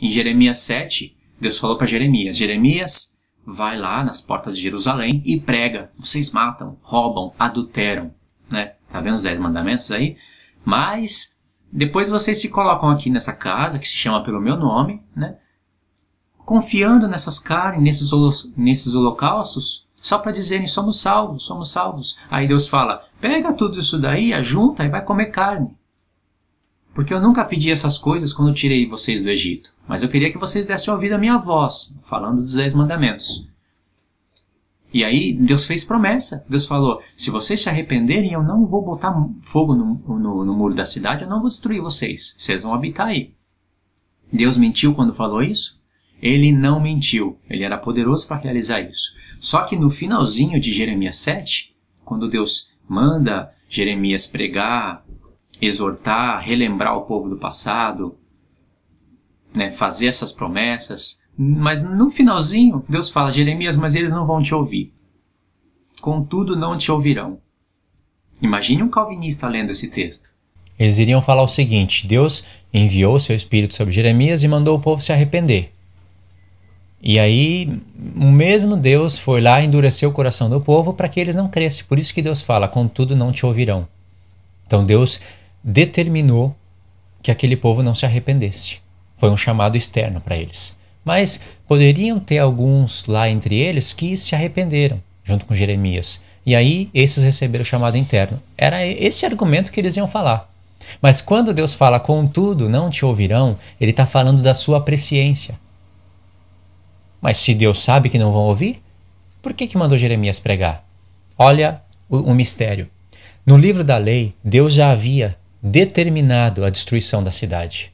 Em Jeremias 7, Deus falou para Jeremias: Jeremias, vai lá nas portas de Jerusalém e prega. Vocês matam, roubam, adulteram, né? Tá vendo os dez mandamentos aí? Mas depois vocês se colocam aqui nessa casa que se chama pelo meu nome, né? Confiando nessas carnes, nesses, holo nesses holocaustos, só para dizerem somos salvos, somos salvos. Aí Deus fala: pega tudo isso daí, ajunta e vai comer carne. Porque eu nunca pedi essas coisas quando tirei vocês do Egito, mas eu queria que vocês dessem ouvido à minha voz, falando dos Dez Mandamentos. E aí Deus fez promessa. Deus falou: se vocês se arrependerem, eu não vou botar fogo no, no, no, muro da cidade, eu não vou destruir vocês. Vocês vão habitar aí. Deus mentiu quando falou isso? Ele não mentiu. Ele era poderoso para realizar isso. Só que no finalzinho de Jeremias 7, quando Deus manda Jeremias pregar exortar, relembrar o povo do passado, né, fazer essas promessas. Mas no finalzinho, Deus fala: Jeremias, mas eles não vão te ouvir. Contudo, não te ouvirão. Imagine um calvinista lendo esse texto. Eles iriam falar o seguinte: Deus enviou seu espírito sobre Jeremias e mandou o povo se arrepender. E aí, o mesmo Deus foi lá e endureceu o coração do povo para que eles não crescem. Por isso que Deus fala: Contudo, não te ouvirão. Então, Deus determinou que aquele povo não se arrependesse. Foi um chamado externo para eles. Mas poderiam ter alguns lá entre eles que se arrependeram, junto com Jeremias. E aí esses receberam o chamado interno. Era esse argumento que eles iam falar. Mas quando Deus fala, contudo, não te ouvirão, ele está falando da sua presciência. Mas se Deus sabe que não vão ouvir, por que, que mandou Jeremias pregar? Olha o, o mistério. No livro da lei, Deus já havia determinado a destruição da cidade.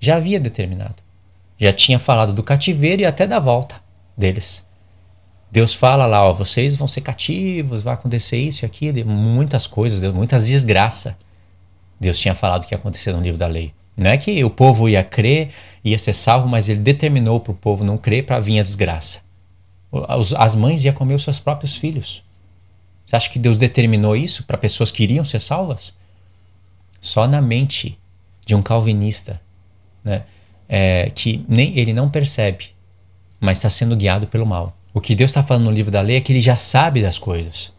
Já havia determinado. Já tinha falado do cativeiro e até da volta deles. Deus fala lá, ó, vocês vão ser cativos, vai acontecer isso e aquilo, muitas coisas, muitas desgraças. Deus tinha falado que ia acontecer no livro da lei. Não é que o povo ia crer, ia ser salvo, mas ele determinou para o povo não crer para vir a desgraça. As mães iam comer os seus próprios filhos. Você acha que Deus determinou isso para pessoas que iriam ser salvas? só na mente de um calvinista, né? É, que nem ele não percebe, mas está sendo guiado pelo mal. O que Deus está falando no livro da lei é que ele já sabe das coisas.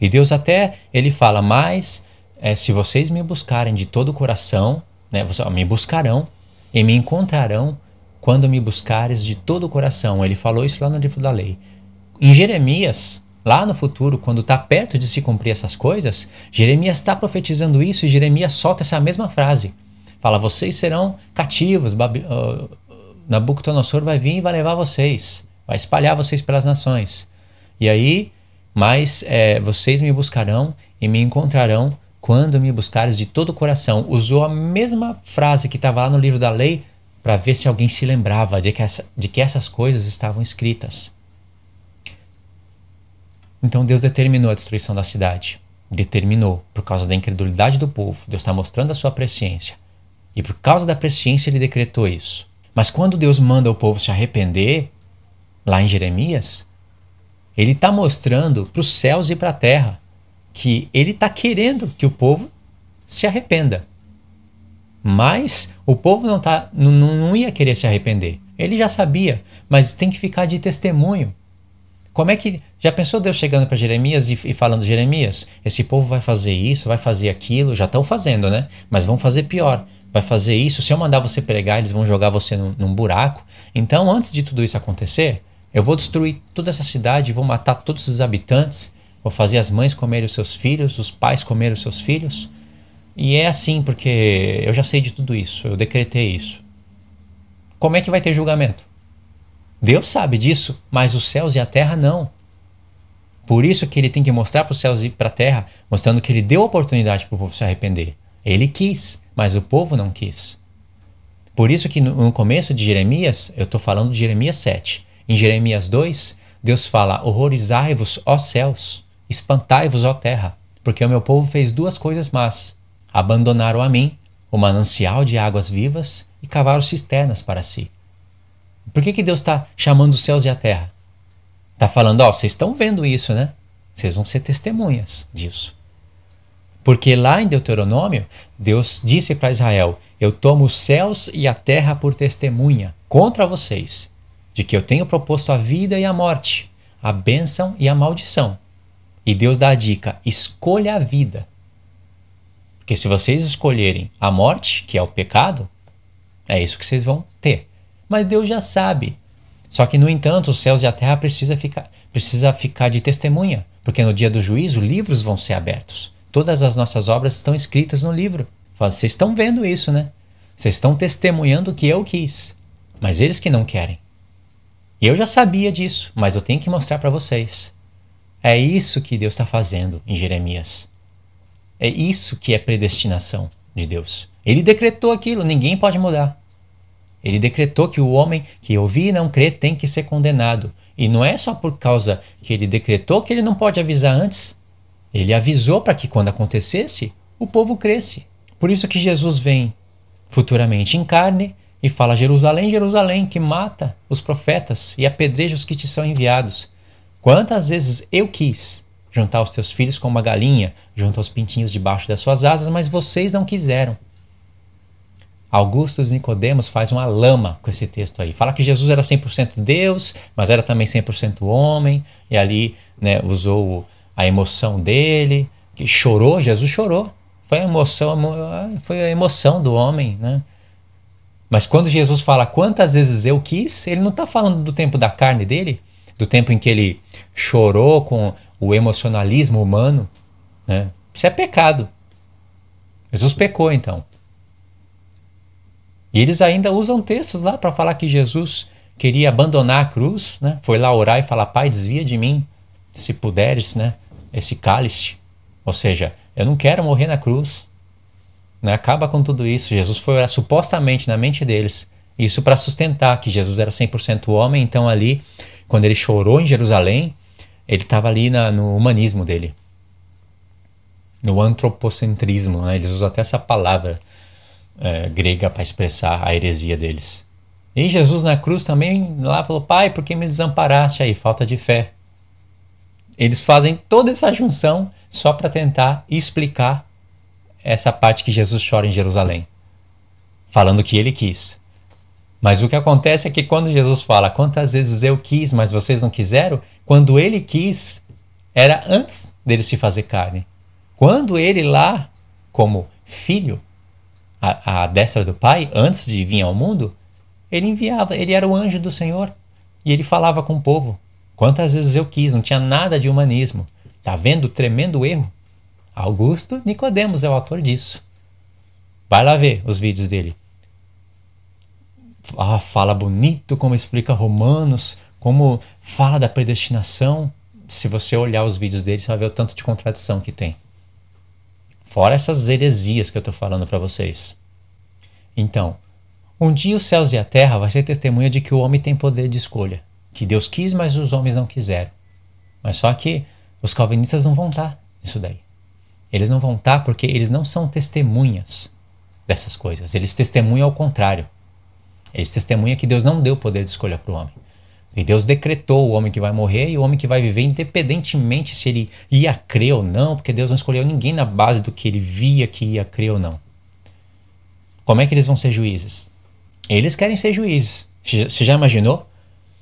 E Deus até ele fala, mas é, se vocês me buscarem de todo o coração, né, vocês, ó, me buscarão e me encontrarão quando me buscares de todo o coração. Ele falou isso lá no livro da lei. Em Jeremias, Lá no futuro, quando está perto de se cumprir essas coisas, Jeremias está profetizando isso e Jeremias solta essa mesma frase. Fala: Vocês serão cativos, uh, Nabucodonosor vai vir e vai levar vocês, vai espalhar vocês pelas nações. E aí, mas é, vocês me buscarão e me encontrarão quando me buscares de todo o coração. Usou a mesma frase que estava lá no livro da lei para ver se alguém se lembrava de que, essa, de que essas coisas estavam escritas. Então Deus determinou a destruição da cidade. Determinou, por causa da incredulidade do povo, Deus está mostrando a sua presciência. E por causa da presciência, ele decretou isso. Mas quando Deus manda o povo se arrepender, lá em Jeremias, ele está mostrando para os céus e para a terra que ele está querendo que o povo se arrependa. Mas o povo não, tá, não, não ia querer se arrepender. Ele já sabia, mas tem que ficar de testemunho como é que. Já pensou Deus chegando para Jeremias e, e, falando, Jeremias, esse povo vai fazer isso, vai fazer aquilo, já estão fazendo, né? Mas vão fazer pior. Vai fazer isso, se eu mandar você pregar, eles vão jogar você num, num buraco. Então, antes de tudo isso acontecer, eu vou destruir toda essa cidade, vou matar todos os habitantes, vou fazer as mães comerem os seus filhos, os pais comerem os seus filhos. E é assim, porque eu já sei de tudo isso, eu decretei isso. Como é que vai ter julgamento? Deus sabe disso, mas os céus e a terra não. Por isso que ele tem que mostrar para os céus e para a terra, mostrando que ele deu oportunidade para o povo se arrepender. Ele quis, mas o povo não quis. Por isso que no, começo de Jeremias, eu estou falando de Jeremias 7. Em Jeremias 2, Deus fala: Horrorizai-vos, ó céus, espantai-vos, ó terra, porque o meu povo fez duas coisas más: abandonaram a mim, o manancial de águas vivas, e cavaram cisternas para si. Por que, que Deus está chamando os céus e a terra? Está falando, ó, vocês estão vendo isso, né? Vocês vão ser testemunhas disso. Porque lá em Deuteronômio, Deus disse para Israel: Eu tomo os céus e a terra por testemunha contra vocês, de que eu tenho proposto a vida e a morte, a bênção e a maldição. E Deus dá a dica: escolha a vida. Porque se vocês escolherem a morte, que é o pecado, é isso que vocês vão ter mas Deus já sabe. Só que, no entanto, os céus e a terra precisa ficar, precisa ficar de testemunha, porque no dia do juízo livros vão ser abertos. Todas as nossas obras estão escritas no livro. Vocês estão vendo isso, né? Vocês estão testemunhando o que eu quis, mas eles que não querem. E eu já sabia disso, mas eu tenho que mostrar para vocês. É isso que Deus está fazendo em Jeremias. É isso que é predestinação de Deus. Ele decretou aquilo, ninguém pode mudar. Ele decretou que o homem que ouvi e não crê tem que ser condenado. E não é só por causa que ele decretou que ele não pode avisar antes. Ele avisou para que quando acontecesse, o povo cresce. Por isso que Jesus vem futuramente em carne e fala: Jerusalém, Jerusalém, que mata os profetas e apedreja os que te são enviados. Quantas vezes eu quis juntar os teus filhos com uma galinha, juntar os pintinhos debaixo das suas asas, mas vocês não quiseram. Augusto Nicodemos faz uma lama com esse texto aí. Fala que Jesus era 100% Deus, mas era também 100% homem, e ali né, usou a emoção dele, que chorou, Jesus chorou. Foi a emoção, foi a emoção do homem, né? Mas quando Jesus fala quantas vezes eu quis, ele não está falando do tempo da carne dele, do tempo em que ele chorou com o emocionalismo humano. Né? Isso é pecado. Jesus pecou então. E eles ainda usam textos lá para falar que Jesus queria abandonar a cruz, né? Foi lá orar e falar: Pai, desvia de mim, se puderes, né? Esse cálice. Ou seja, eu não quero morrer na cruz. Né? Acaba com tudo isso. Jesus foi orar supostamente na mente deles. Isso para sustentar que Jesus era 100% homem, então ali, quando ele chorou em Jerusalém, ele estava ali na, no humanismo dele. No antropocentrismo, né? eles usam até essa palavra é, grega para expressar a heresia deles. E Jesus na cruz também lá falou: Pai, por que me desamparaste aí? Falta de fé. Eles fazem toda essa junção só para tentar explicar essa parte que Jesus chora em Jerusalém, falando que ele quis. Mas o que acontece é que quando Jesus fala, quantas vezes eu quis, mas vocês não quiseram, quando ele quis, era antes dele se fazer carne. Quando ele lá, como filho, a, destra do Pai, antes de vir ao mundo, ele enviava, ele era o anjo do Senhor. E ele falava com o povo. Quantas vezes eu quis, não tinha nada de humanismo. Tá vendo o tremendo erro? Augusto Nicodemos é o autor disso. Vai lá ver os vídeos dele. Ah, fala bonito como explica Romanos, como fala da predestinação. Se você olhar os vídeos dele, você vai ver o tanto de contradição que tem. Fora essas heresias que eu estou falando para vocês. Então, um dia os céus e a terra vai ser testemunha de que o homem tem poder de escolha. Que Deus quis, mas os homens não quiseram. Mas só que os calvinistas não vão estar tá isso daí. Eles não vão estar tá porque eles não são testemunhas dessas coisas. Eles testemunham ao contrário. Eles testemunham que Deus não deu poder de escolha para o homem. E Deus decretou o homem que vai morrer e o homem que vai viver, independentemente se ele ia crer ou não, porque Deus não escolheu ninguém na base do que ele via que ia crer ou não. Como é que eles vão ser juízes? Eles querem ser juízes. Você já imaginou?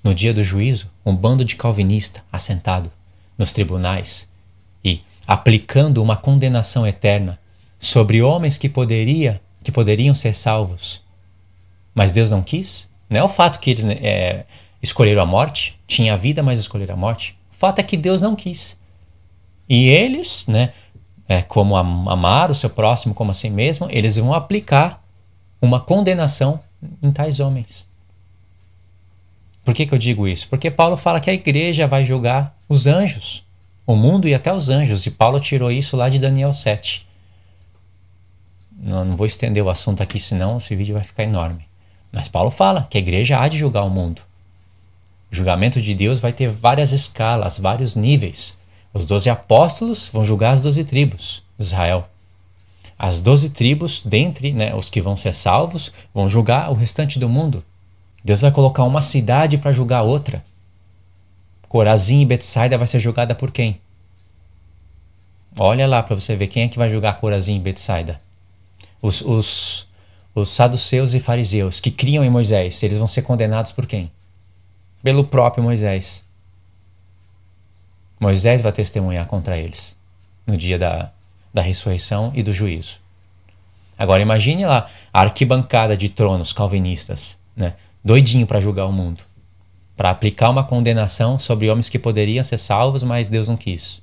No dia do juízo, um bando de calvinista assentado nos tribunais e aplicando uma condenação eterna sobre homens que poderia que poderiam ser salvos. Mas Deus não quis? Não é o fato que eles né, é, Escolheram a morte, tinha a vida, mas escolheram a morte. O fato é que Deus não quis. E eles, né, é, como amar o seu próximo como a si mesmo, eles vão aplicar uma condenação em tais homens. Por que, que eu digo isso? Porque Paulo fala que a igreja vai julgar os anjos, o mundo e até os anjos, e Paulo tirou isso lá de Daniel 7. Não, não vou estender o assunto aqui, senão esse vídeo vai ficar enorme. Mas Paulo fala que a igreja há de julgar o mundo. O julgamento de Deus vai ter várias escalas, vários níveis. Os doze apóstolos vão julgar as doze tribos de Israel. As doze tribos, dentre né, os que vão ser salvos, vão julgar o restante do mundo. Deus vai colocar uma cidade para julgar outra. Corazim e Betsaida vai ser julgada por quem? Olha lá para você ver quem é que vai julgar Corazim e Betsaida. Os, os, os saduceus e fariseus que criam em Moisés, eles vão ser condenados por quem? pelo próprio Moisés. Moisés vai testemunhar contra eles no dia da, da ressurreição e do juízo. Agora imagine lá a arquibancada de tronos calvinistas, né? doidinho para julgar o mundo, para aplicar uma condenação sobre homens que poderiam ser salvos, mas Deus não quis.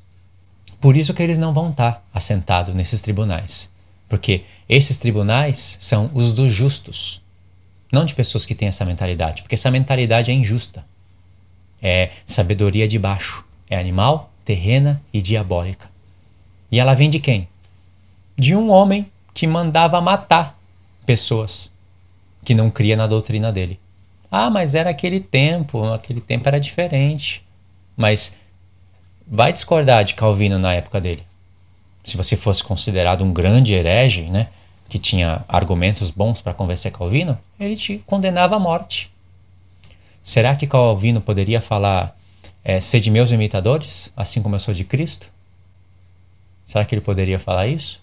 Por isso que eles não vão estar assentados nesses tribunais, porque esses tribunais são os dos justos. Não de pessoas que têm essa mentalidade, porque essa mentalidade é injusta. É sabedoria de baixo. É animal, terrena e diabólica. E ela vem de quem? De um homem que mandava matar pessoas que não cria na doutrina dele. Ah, mas era aquele tempo, aquele tempo era diferente. Mas vai discordar de Calvino na época dele. Se você fosse considerado um grande herege, né? que tinha argumentos bons para convencer Calvino, ele te condenava à morte. Será que Calvino poderia falar é, ser de meus imitadores, assim como eu sou de Cristo? Será que ele poderia falar isso?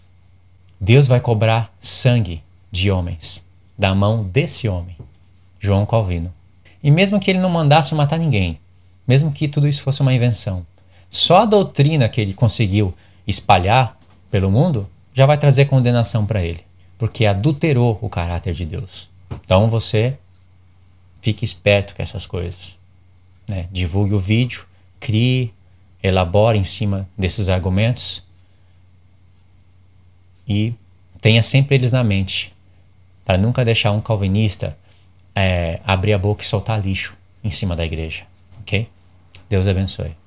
Deus vai cobrar sangue de homens, da mão desse homem, João Calvino. E mesmo que ele não mandasse matar ninguém, mesmo que tudo isso fosse uma invenção, só a doutrina que ele conseguiu espalhar pelo mundo já vai trazer condenação para ele porque adulterou o caráter de Deus. Então você fique esperto com essas coisas. Né? Divulgue o vídeo, crie, elabore em cima desses argumentos e tenha sempre eles na mente, para nunca deixar um calvinista é, abrir a boca e soltar lixo em cima da igreja, ok? Deus abençoe.